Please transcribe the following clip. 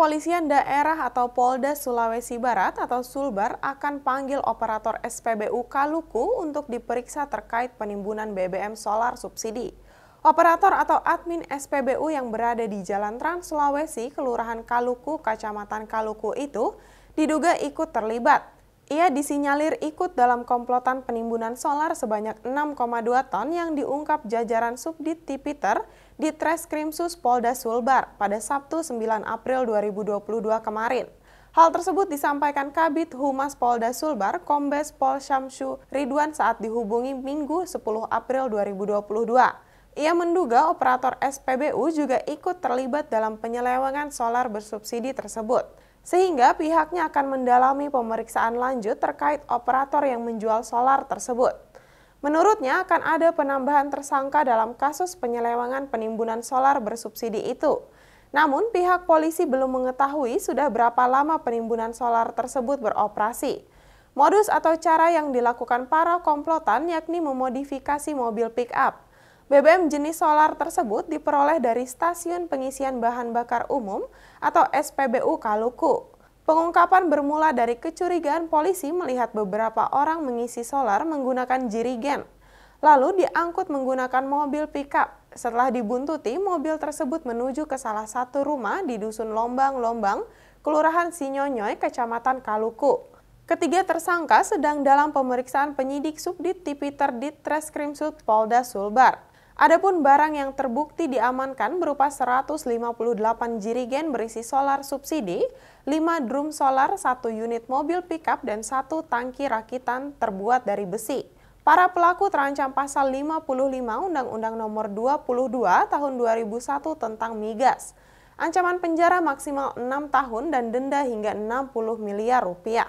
Kepolisian Daerah atau Polda Sulawesi Barat atau Sulbar akan panggil operator SPBU Kaluku untuk diperiksa terkait penimbunan BBM solar subsidi. Operator atau admin SPBU yang berada di Jalan Trans Sulawesi, Kelurahan Kaluku, Kecamatan Kaluku itu diduga ikut terlibat. Ia disinyalir ikut dalam komplotan penimbunan solar sebanyak 6,2 ton yang diungkap jajaran Subdit Tipiter di Treskrimsus Polda Sulbar pada Sabtu 9 April 2022 kemarin. Hal tersebut disampaikan Kabit Humas Polda Sulbar, Kombes Pol Syamsu Ridwan saat dihubungi Minggu 10 April 2022. Ia menduga operator SPBU juga ikut terlibat dalam penyelewengan solar bersubsidi tersebut, sehingga pihaknya akan mendalami pemeriksaan lanjut terkait operator yang menjual solar tersebut. Menurutnya akan ada penambahan tersangka dalam kasus penyelewengan penimbunan solar bersubsidi itu. Namun pihak polisi belum mengetahui sudah berapa lama penimbunan solar tersebut beroperasi. Modus atau cara yang dilakukan para komplotan yakni memodifikasi mobil pick up BBM jenis solar tersebut diperoleh dari Stasiun Pengisian Bahan Bakar Umum atau SPBU Kaluku. Pengungkapan bermula dari kecurigaan polisi melihat beberapa orang mengisi solar menggunakan jirigen, lalu diangkut menggunakan mobil pickup. Setelah dibuntuti, mobil tersebut menuju ke salah satu rumah di Dusun Lombang-Lombang, Kelurahan Sinyonyoy, Kecamatan Kaluku. Ketiga tersangka sedang dalam pemeriksaan penyidik Subdit Tipiter Sud Polda Sulbar. Adapun barang yang terbukti diamankan berupa 158 jirigen berisi solar subsidi, 5 drum solar, 1 unit mobil pickup, dan 1 tangki rakitan terbuat dari besi. Para pelaku terancam pasal 55 Undang-Undang Nomor 22 Tahun 2001 tentang migas. Ancaman penjara maksimal 6 tahun dan denda hingga 60 miliar rupiah.